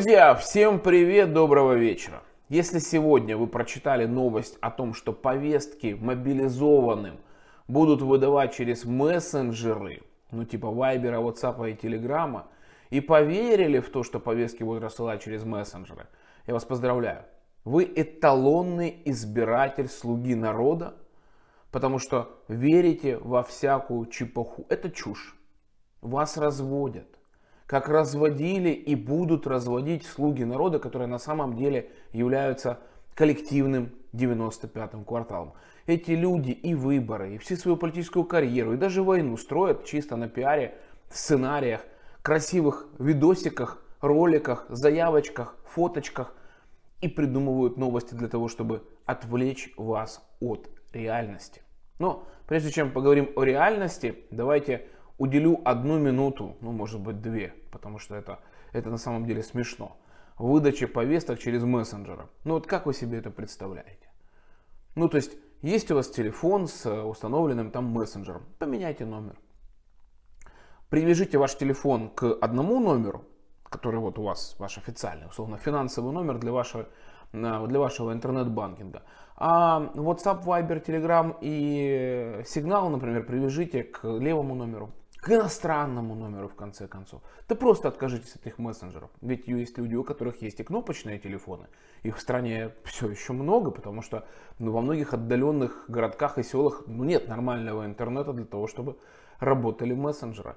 Друзья, всем привет, доброго вечера. Если сегодня вы прочитали новость о том, что повестки мобилизованным будут выдавать через мессенджеры, ну типа Вайбера, WhatsApp и Телеграма, и поверили в то, что повестки будут рассылать через мессенджеры, я вас поздравляю. Вы эталонный избиратель слуги народа, потому что верите во всякую чепуху. Это чушь. Вас разводят как разводили и будут разводить слуги народа, которые на самом деле являются коллективным 95-м кварталом. Эти люди и выборы, и всю свою политическую карьеру, и даже войну строят чисто на пиаре, сценариях, красивых видосиках, роликах, заявочках, фоточках и придумывают новости для того, чтобы отвлечь вас от реальности. Но прежде чем поговорим о реальности, давайте уделю одну минуту, ну может быть две, потому что это, это на самом деле смешно. Выдача повесток через мессенджера. Ну вот как вы себе это представляете? Ну то есть, есть у вас телефон с э, установленным там мессенджером, поменяйте номер. Привяжите ваш телефон к одному номеру, который вот у вас, ваш официальный, условно, финансовый номер для вашего, э, для вашего интернет-банкинга. А WhatsApp, Viber, Telegram и Сигнал, э, например, привяжите к левому номеру, к иностранному номеру в конце концов. Да просто откажитесь от их мессенджеров. Ведь есть люди, у которых есть и кнопочные телефоны. Их в стране все еще много, потому что ну, во многих отдаленных городках и селах ну, нет нормального интернета для того, чтобы работали мессенджеры.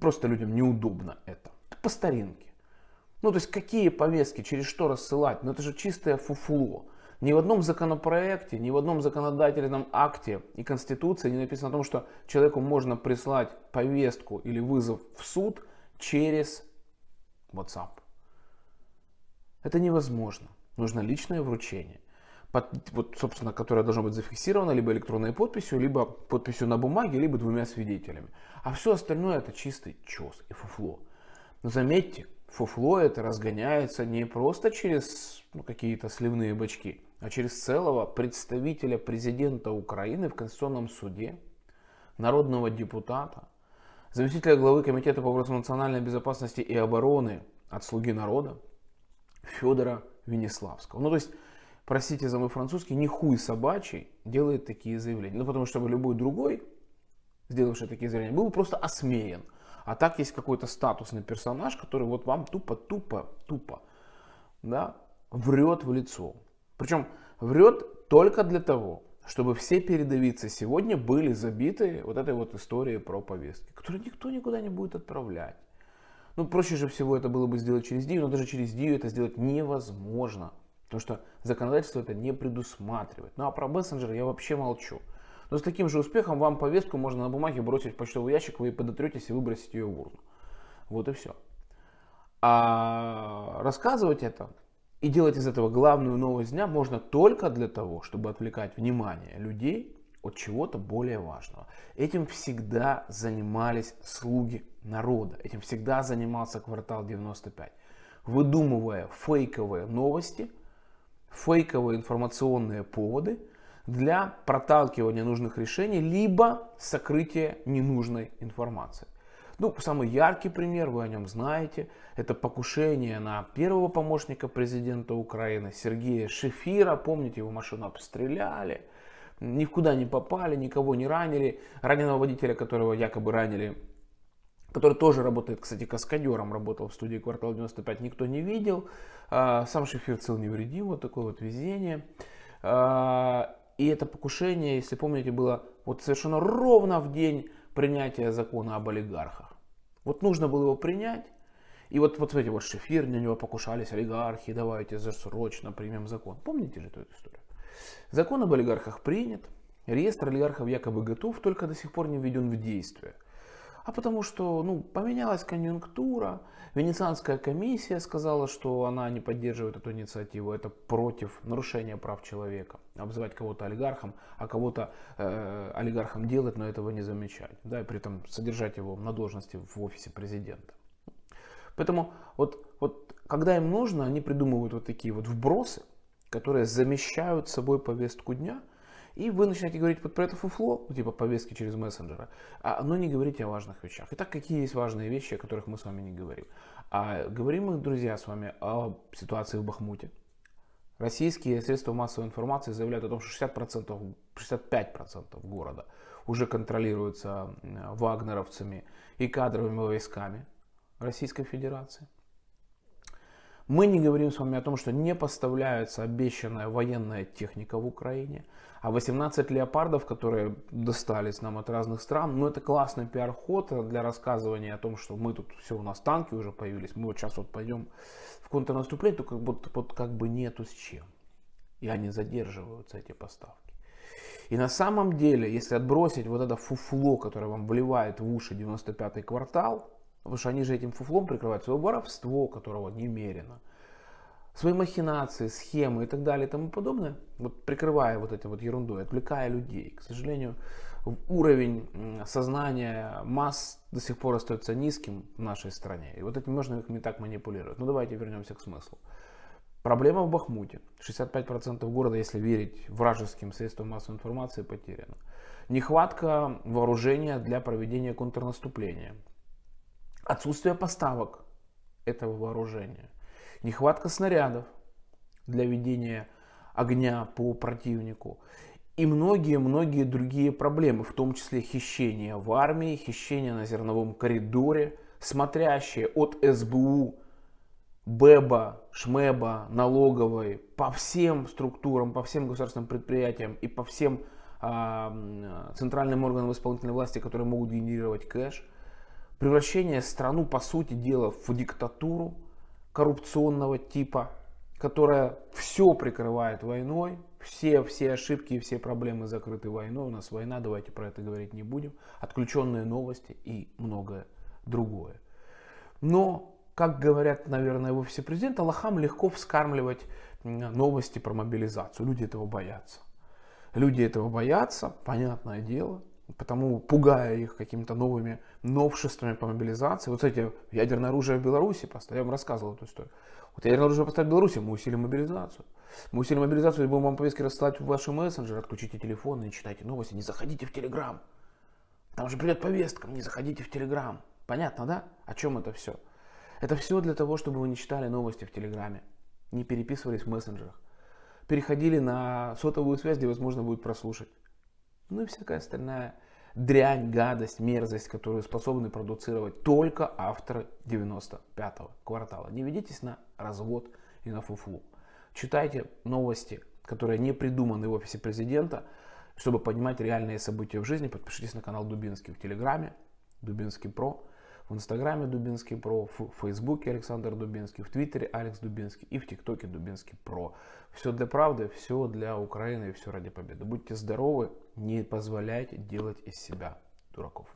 Просто людям неудобно это. По старинке. Ну то есть какие повестки, через что рассылать? Ну это же чистое фуфло. Ни в одном законопроекте, ни в одном законодательном акте и Конституции не написано о том, что человеку можно прислать повестку или вызов в суд через WhatsApp. Это невозможно. Нужно личное вручение. Под, вот, собственно, которое должно быть зафиксировано либо электронной подписью, либо подписью на бумаге, либо двумя свидетелями. А все остальное это чистый чес и фуфло. Но заметьте, фуфло это разгоняется не просто через ну, какие-то сливные бачки, а через целого представителя президента Украины в Конституционном суде, народного депутата, заместителя главы Комитета по вопросам национальной безопасности и обороны от «Слуги народа» Федора Венеславского. Ну, то есть, простите за мой французский, не хуй собачий делает такие заявления. Ну, потому что любой другой, сделавший такие заявления, был просто осмеян. А так есть какой-то статусный персонаж, который вот вам тупо-тупо-тупо да, врет в лицо. Причем врет только для того, чтобы все передовицы сегодня были забиты вот этой вот историей про повестки, которую никто никуда не будет отправлять. Ну, проще же всего это было бы сделать через Дию, но даже через Дию это сделать невозможно, потому что законодательство это не предусматривает. Ну, а про мессенджеры я вообще молчу. Но с таким же успехом вам повестку можно на бумаге бросить в почтовый ящик, вы и подотретесь и выбросите ее в урну. Вот и все. А рассказывать это и делать из этого главную новость дня можно только для того, чтобы отвлекать внимание людей от чего-то более важного. Этим всегда занимались слуги народа, этим всегда занимался квартал 95, выдумывая фейковые новости, фейковые информационные поводы для проталкивания нужных решений, либо сокрытия ненужной информации. Ну, самый яркий пример, вы о нем знаете, это покушение на первого помощника президента Украины Сергея Шефира. Помните, его машину обстреляли, никуда не попали, никого не ранили. Раненого водителя, которого якобы ранили, который тоже работает, кстати, каскадером, работал в студии «Квартал 95», никто не видел. А, сам Шефир цел невредим, вот такое вот везение. А, и это покушение, если помните, было вот совершенно ровно в день принятия закона об олигархах. Вот нужно было его принять, и вот, вот эти вот Шефир, на него покушались олигархи, давайте же срочно примем закон. Помните же эту историю? Закон об олигархах принят, реестр олигархов якобы готов, только до сих пор не введен в действие а потому что ну, поменялась конъюнктура, Венецианская комиссия сказала, что она не поддерживает эту инициативу, это против нарушения прав человека. Обзывать кого-то олигархом, а кого-то э, олигархом делать, но этого не замечать, да, и при этом содержать его на должности в офисе президента. Поэтому вот, вот когда им нужно, они придумывают вот такие вот вбросы, которые замещают собой повестку дня – и вы начинаете говорить вот про это фуфло, ну, типа повестки через мессенджера, а, но не говорите о важных вещах. Итак, какие есть важные вещи, о которых мы с вами не говорим? А говорим мы, друзья, с вами о ситуации в Бахмуте. Российские средства массовой информации заявляют о том, что 60%, 65% города уже контролируется вагнеровцами и кадровыми войсками Российской Федерации. Мы не говорим с вами о том, что не поставляется обещанная военная техника в Украине. А 18 леопардов, которые достались нам от разных стран, ну это классный пиар-ход для рассказывания о том, что мы тут все, у нас танки уже появились, мы вот сейчас вот пойдем в контрнаступление, то как будто вот как бы нету с чем. И они задерживаются, эти поставки. И на самом деле, если отбросить вот это фуфло, которое вам вливает в уши 95-й квартал, Потому что они же этим фуфлом прикрывают свое воровство, которого немерено. Свои махинации, схемы и так далее и тому подобное, вот прикрывая вот этой вот ерундой, отвлекая людей. К сожалению, уровень сознания масс до сих пор остается низким в нашей стране. И вот этим можно их не так манипулировать. Но ну, давайте вернемся к смыслу. Проблема в Бахмуте. 65% города, если верить вражеским средствам массовой информации, потеряно. Нехватка вооружения для проведения контрнаступления. Отсутствие поставок этого вооружения, нехватка снарядов для ведения огня по противнику и многие-многие другие проблемы, в том числе хищение в армии, хищение на зерновом коридоре, смотрящие от СБУ, БЭБа, ШМЭБа, налоговой, по всем структурам, по всем государственным предприятиям и по всем э, центральным органам исполнительной власти, которые могут генерировать кэш – превращение страну, по сути дела, в диктатуру коррупционного типа, которая все прикрывает войной, все, все ошибки и все проблемы закрыты войной. У нас война, давайте про это говорить не будем. Отключенные новости и многое другое. Но, как говорят, наверное, в офисе президента, лохам легко вскармливать новости про мобилизацию. Люди этого боятся. Люди этого боятся, понятное дело потому пугая их какими-то новыми новшествами по мобилизации. Вот, кстати, ядерное оружие в Беларуси, я вам рассказывал эту историю. Вот ядерное оружие поставить в Беларуси, мы усилим мобилизацию. Мы усилим мобилизацию, будем вам повестки рассылать в ваши мессенджеры, отключите телефон Не читайте новости, не заходите в Телеграм. Там же придет повестка, не заходите в Телеграм. Понятно, да? О чем это все? Это все для того, чтобы вы не читали новости в Телеграме, не переписывались в мессенджерах, переходили на сотовую связь, где возможно будет прослушать. Ну и всякая остальная дрянь, гадость, мерзость, которую способны продуцировать только авторы 95-го квартала. Не ведитесь на развод и на фуфлу. Читайте новости, которые не придуманы в офисе президента, чтобы понимать реальные события в жизни. Подпишитесь на канал Дубинский в Телеграме, Дубинский Про. В Инстаграме Дубинский Про, в Фейсбуке Александр Дубинский, в Твиттере Алекс Дубинский и в ТикТоке Дубинский Про. Все для правды, все для Украины и все ради победы. Будьте здоровы, не позволяйте делать из себя дураков.